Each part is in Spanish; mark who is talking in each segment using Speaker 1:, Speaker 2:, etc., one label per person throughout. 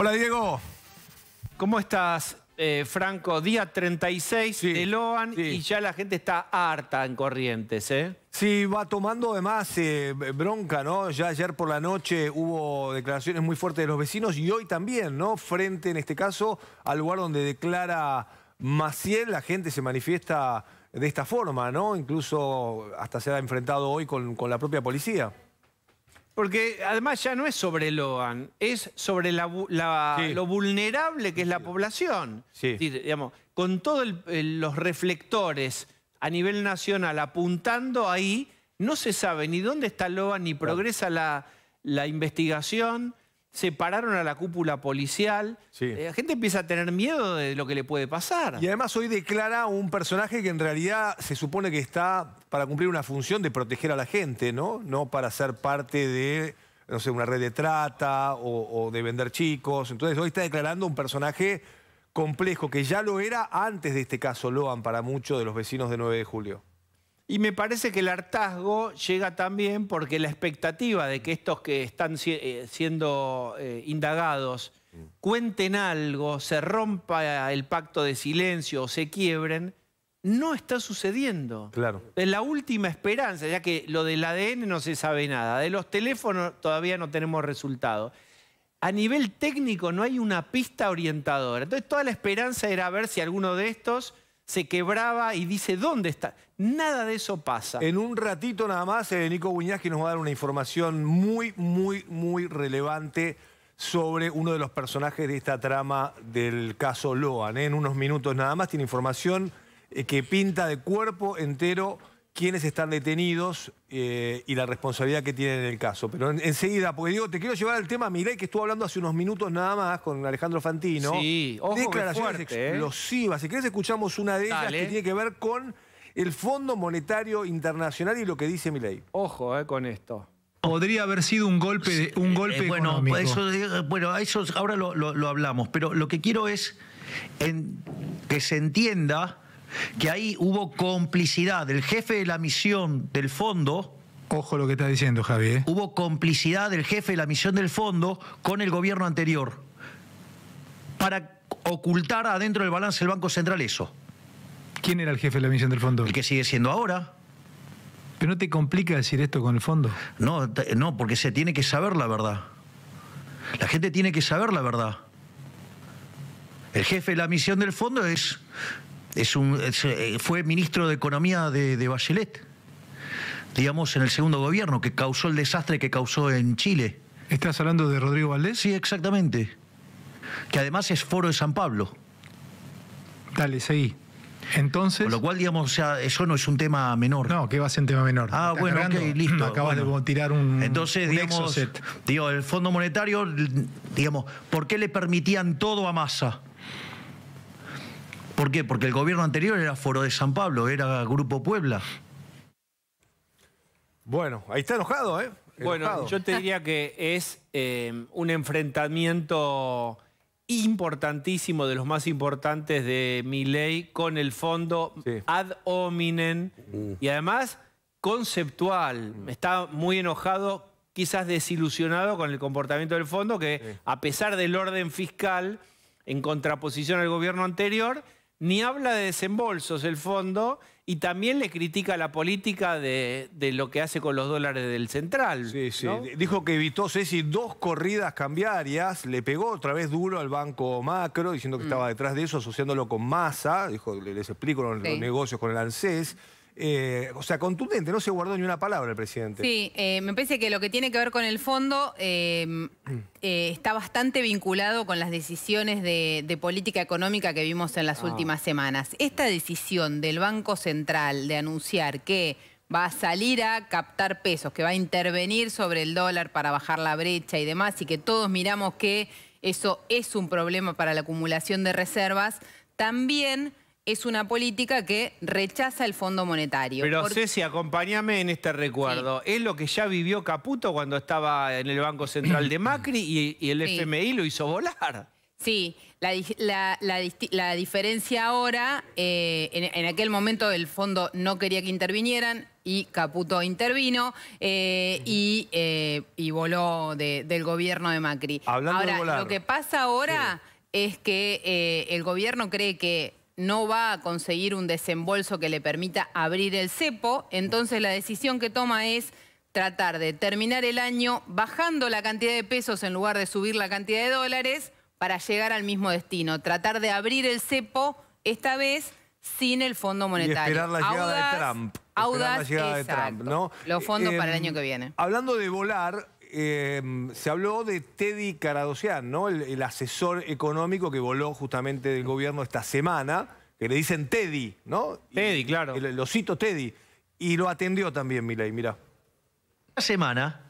Speaker 1: Hola, Diego. ¿Cómo estás, eh, Franco? Día 36 de Loan y ya la gente está harta en Corrientes, ¿eh? Sí, va tomando
Speaker 2: además eh, bronca, ¿no? Ya ayer por la noche hubo declaraciones muy fuertes de los vecinos y hoy también, ¿no? Frente, en este caso, al lugar donde declara Maciel, la gente se manifiesta de esta forma, ¿no? Incluso hasta se ha enfrentado hoy con la propia policía.
Speaker 1: Porque además ya no es sobre Loan, es sobre lo vulnerable que es la población. digamos, con todos los reflectores a nivel nacional apuntando ahí, no se sabe ni dónde está Loan, ni progresa la, la investigación separaron a la cúpula policial. Eh, la gente empieza a tener miedo de lo que le puede pasar. Y además hoy declara un
Speaker 2: personaje que en realidad se supone que está para cumplir una función de proteger a la gente, ¿no? No para ser parte de, no sé, una red de trata o, o de vender chicos. Entonces hoy está declarando un personaje complejo que ya lo era antes de este caso Loan para muchos de los vecinos de 9 de julio.
Speaker 1: Y me parece que el hartazgo llega también porque la expectativa de que estos que están eh, siendo eh, indagados cuenten algo, se rompa el pacto de silencio o se quiebren, no está sucediendo. Claro. Es la última esperanza, ya que lo del ADN no se sabe nada, de los teléfonos todavía no tenemos resultado. A nivel técnico no hay una pista orientadora. Entonces toda la esperanza era ver si alguno de estos se quebraba y dice, ¿dónde está? Nada de eso pasa. En un ratito nada más, eh,
Speaker 2: Nico que nos va a dar una información muy, muy, muy relevante sobre uno de los personajes de esta trama del caso Loan. En unos minutos nada más tiene información eh, que pinta de cuerpo entero quiénes están detenidos eh, y la responsabilidad que tienen en el caso. Pero enseguida, porque digo, te quiero llevar al tema, Mirei que estuvo hablando hace unos minutos nada más con Alejandro Fantino. Sí, ojo Declaraciones ¿eh? explosivas. Si querés escuchamos una de ellas que tiene que ver con el Fondo Monetario Internacional y lo que dice Milei.
Speaker 1: Ojo eh, con esto.
Speaker 3: Podría haber sido un golpe, de, un golpe bueno, económico. Eso, bueno, eso ahora lo, hablamos, pero lo que quiero es que se entienda que ahí hubo complicidad del jefe de la misión del fondo. Ojo lo que está diciendo, Javier. ¿eh? Hubo complicidad del jefe de la misión del fondo con el gobierno anterior para ocultar adentro del balance del Banco Central eso. ¿Quién era el jefe de la misión del fondo? El que sigue siendo ahora. ¿Pero no te complica decir esto con el fondo? No, no, porque se tiene que saber la verdad. La gente tiene que saber la verdad. El jefe de la misión del fondo es eh, fue ministro de Economía de, Bachelet, digamos, en el segundo gobierno, que causó el desastre que causó en Chile. ¿Estás hablando de Rodrigo Valdés? Sí, exactamente. Que además es foro de San Pablo. Dale, seguí. Entonces. Con lo cual, digamos, eso no es un tema menor. No, que va a ser un tema menor. Ah, bueno, listo. Acabas de tirar un. Entonces, digamos, digo, el Fondo Monetario, digamos, ¿por qué le permitían todo a Massa? ¿Por qué? Porque el gobierno anterior era Foro de San Pablo, era Grupo Puebla. Bueno,
Speaker 1: ahí está enojado, ¿eh? Bueno, yo te diría que es eh, un enfrentamiento importantísimo, de los más importantes de mi ley, con el fondo ad hominem mm. y además conceptual. Mm. Está muy enojado, quizás desilusionado con el comportamiento del fondo, que a pesar del orden fiscal, en contraposición al gobierno anterior, ni habla de desembolsos el fondo y también le critica la política de, lo que hace con los dólares del central. Sí, sí.
Speaker 2: Dijo que evitó Ceci dos corridas cambiarias, le pegó otra vez duro al banco macro, diciendo que mm. estaba detrás de eso, asociándolo con masa, dijo, les explico los, los negocios con el ANSES. Eh, o sea, contundente, no se guardó ni una palabra el presidente.
Speaker 4: Sí, eh, me parece que lo que tiene que ver con el fondo em, eh, está bastante vinculado con las decisiones de, política económica que vimos en las ah. últimas semanas. Esta decisión del Banco Central de anunciar que va a salir a captar pesos, que va a intervenir sobre el dólar para bajar la brecha y demás, y que todos miramos que eso es un problema para la acumulación de reservas, también es una política que rechaza el Fondo Monetario. Pero porque...
Speaker 1: Ceci, acompáñame en este recuerdo. Es lo que ya vivió Caputo cuando estaba en el Banco Central de Macri y, el FMI lo hizo volar.
Speaker 4: Sí, la, diferencia ahora, eh, en, aquel momento el fondo no quería que intervinieran y Caputo intervino eh, eh, y, voló del gobierno de Macri. ahora, lo que pasa ahora es que el gobierno cree que no va a conseguir un desembolso que le permita abrir el cepo, entonces la decisión que toma es tratar de terminar el año bajando la cantidad de pesos en lugar de subir la cantidad de dólares para llegar al mismo destino, tratar de abrir el cepo esta vez sin el Fondo Monetario. Y esperar la llegada de Trump. Audaz, ¿no? Los fondos eh, para el año que viene.
Speaker 2: Hablando de volar, Em, se habló de Teddy Caradocian, ¿no? El, asesor económico que voló justamente del gobierno esta semana, que le dicen Teddy, ¿no? Teddy, claro. El, osito Teddy. Y lo atendió también, Milei, Mira,
Speaker 3: Esta semana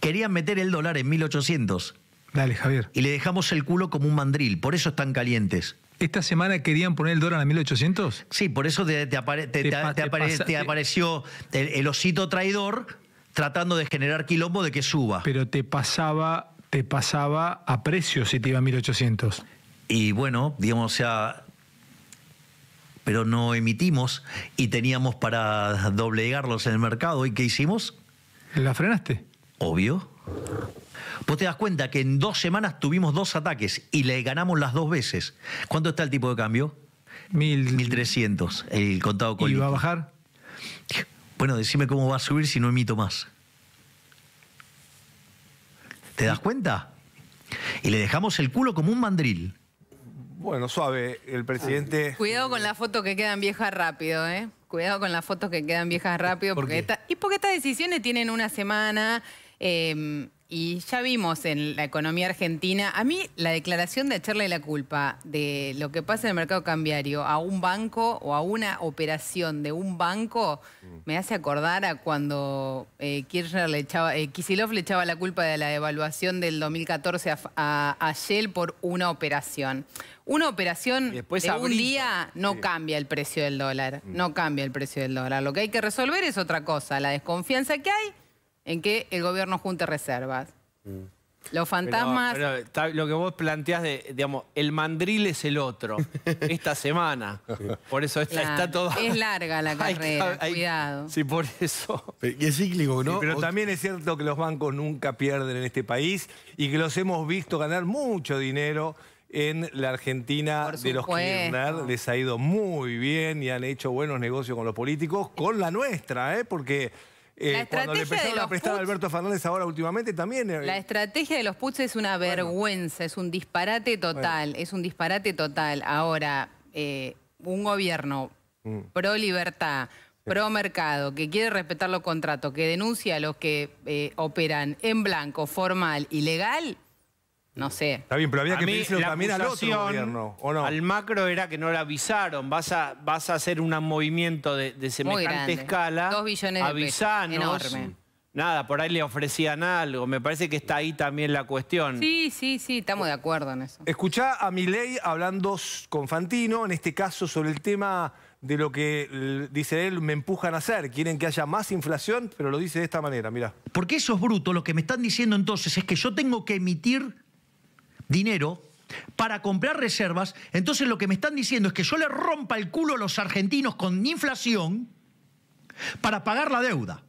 Speaker 3: querían meter el dólar en 1800. Dale, Javier. Y le dejamos el culo como un mandril, por eso están calientes. ¿Esta semana querían poner el dólar a 1800? Sí, por eso te, apareció el, osito traidor tratando de generar quilombo de que suba.
Speaker 1: Pero te pasaba, te pasaba a precio
Speaker 2: si te iba a 1800.
Speaker 3: Y bueno, digamos, o sea, pero no emitimos y teníamos para doblegarlos en el mercado. ¿Y qué hicimos? ¿La frenaste? Obvio. Vos te das cuenta que en dos semanas tuvimos dos ataques y le ganamos las dos veces. ¿Cuánto está el tipo de cambio? Mil... 1300, el contado con. ¿Y va a bajar? bueno, decime cómo va a subir si no emito más. ¿Te das cuenta? Y le dejamos el culo como un mandril. Bueno, suave, el presidente... Ah,
Speaker 4: cuidado con las fotos que quedan viejas rápido, ¿eh? Cuidado con las fotos que quedan viejas rápido. ¿Por porque qué? y porque estas decisiones tienen una semana... Eh y ya vimos en la economía argentina, a mí la declaración de echarle la culpa de lo que pasa en el mercado cambiario a un banco o a una operación de un banco me hace acordar a cuando eh, Kirchner le echaba, eh, le echaba la culpa de la devaluación del 2014 a, a, por una operación. Una operación después de un día no cambia el precio del dólar, mm. no cambia el precio del dólar. Lo que hay que resolver es otra cosa, la desconfianza que hay en que el gobierno junte reservas. Mm. Los fantasmas...
Speaker 1: lo que vos planteás de, digamos, el mandril es el otro, esta semana. Por eso está todo...
Speaker 4: Es larga la carrera, cuidado.
Speaker 1: Sí, por eso. es cíclico, ¿no?
Speaker 2: pero también es cierto que los bancos nunca pierden en este país y que los hemos visto ganar mucho dinero en la Argentina de los Kirchner. Les ha ido muy bien y han hecho buenos negocios con los políticos, con la nuestra, ¿eh? Porque... Eh, la cuando le de los a Alberto Fernández ahora últimamente también... Eh, la
Speaker 4: estrategia de los puts es una vergüenza, es un disparate total, es un disparate total. Ahora, eh, un gobierno mm. pro libertad, pro mercado, que quiere respetar los contratos, que denuncia a los que operan en blanco, formal y legal, no sé. Está
Speaker 1: bien, pero había que pedirlo también al otro gobierno, Al macro era que no lo avisaron. Vas a, vas a hacer un movimiento de, de semejante escala.
Speaker 4: Dos billones de pesos. Enorme.
Speaker 1: Nada, por ahí le ofrecían algo. Me parece que está ahí también la cuestión.
Speaker 4: Sí, sí, sí, estamos de acuerdo en eso. Escuchá a Milei hablando
Speaker 2: con Fantino, en este caso sobre el tema de lo que, dice él, me empujan a hacer. Quieren que haya más inflación, pero lo dice de esta manera,
Speaker 3: mira Porque es bruto. lo que me están diciendo entonces es que yo tengo que emitir dinero para comprar reservas, entonces lo que me están diciendo es que yo le rompa el culo a los argentinos con inflación para pagar la deuda.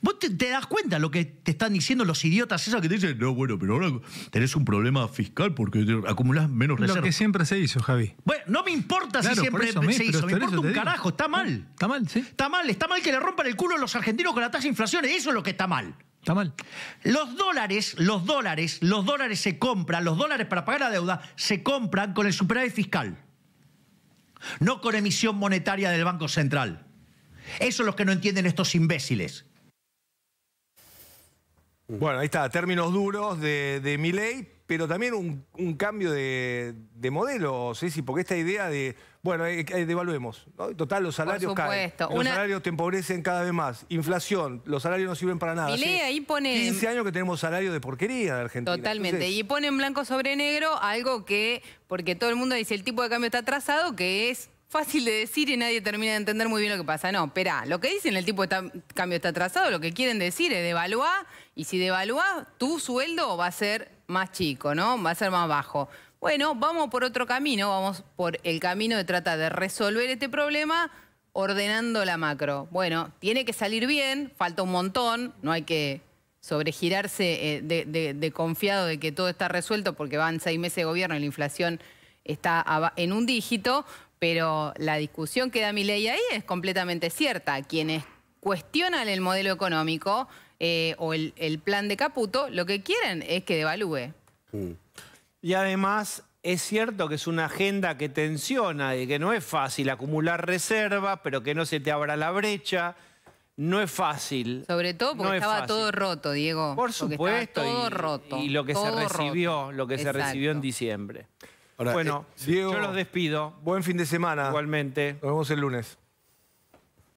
Speaker 3: ¿Vos te, das cuenta lo que te están diciendo los idiotas esos que te dicen, no, bueno, pero ahora tenés un problema fiscal porque acumulás menos reservas? Lo que siempre se hizo, Javi. Bueno, no me importa si siempre se hizo, me importa un carajo, está mal. Está mal, sí. Está mal, está mal que le rompan el culo a los argentinos con la tasa de inflación, eso es lo que está mal. Está mal. Los dólares, los dólares, los dólares se compran, los dólares para pagar la deuda se compran con el superávit fiscal, no con emisión monetaria del Banco Central. Eso es lo que no entienden estos imbéciles.
Speaker 2: Bueno, ahí está, términos duros de, de mi ley, pero también un, cambio de, modelo, Ceci, porque esta idea de, bueno, eh, eh, devaluemos, Total, los salarios caen, los salarios te empobrecen cada vez más, inflación, los salarios no sirven para nada. ahí pone- 15 años que tenemos salario de porquería de Argentina. Totalmente. y
Speaker 4: pone en blanco sobre negro algo que, porque todo el mundo dice el tipo de cambio está atrasado, que es fácil de decir y nadie termina de entender muy bien lo que pasa. No, espera, lo que dicen el tipo de cambio está atrasado, lo que quieren decir es devaluar. y si devalúa tu sueldo va a ser más chico, ¿no? Va a ser más bajo. Bueno, vamos por otro camino, vamos por el camino de tratar de resolver este problema ordenando la macro. Bueno, tiene que salir bien, falta un montón, no hay que sobregirarse eh, de, de confiado de que todo está resuelto porque van seis meses de gobierno y la inflación está en un dígito, pero la discusión que da mi ley ahí es completamente cierta. Quienes cuestionan el modelo económico eh, o el, plan de Caputo, lo que quieren es que devalúe.
Speaker 1: Mm. Y además es cierto que es una agenda que tensiona y que no es fácil acumular reservas, pero que no se te abra la brecha. No es fácil. Sobre
Speaker 4: todo porque estaba todo roto, Diego. Por supuesto. Todo y,
Speaker 1: roto. Y lo que se recibió, lo que se recibió en diciembre. bueno, eh, yo los despido. Buen fin de semana.
Speaker 2: Igualmente. Nos vemos el lunes.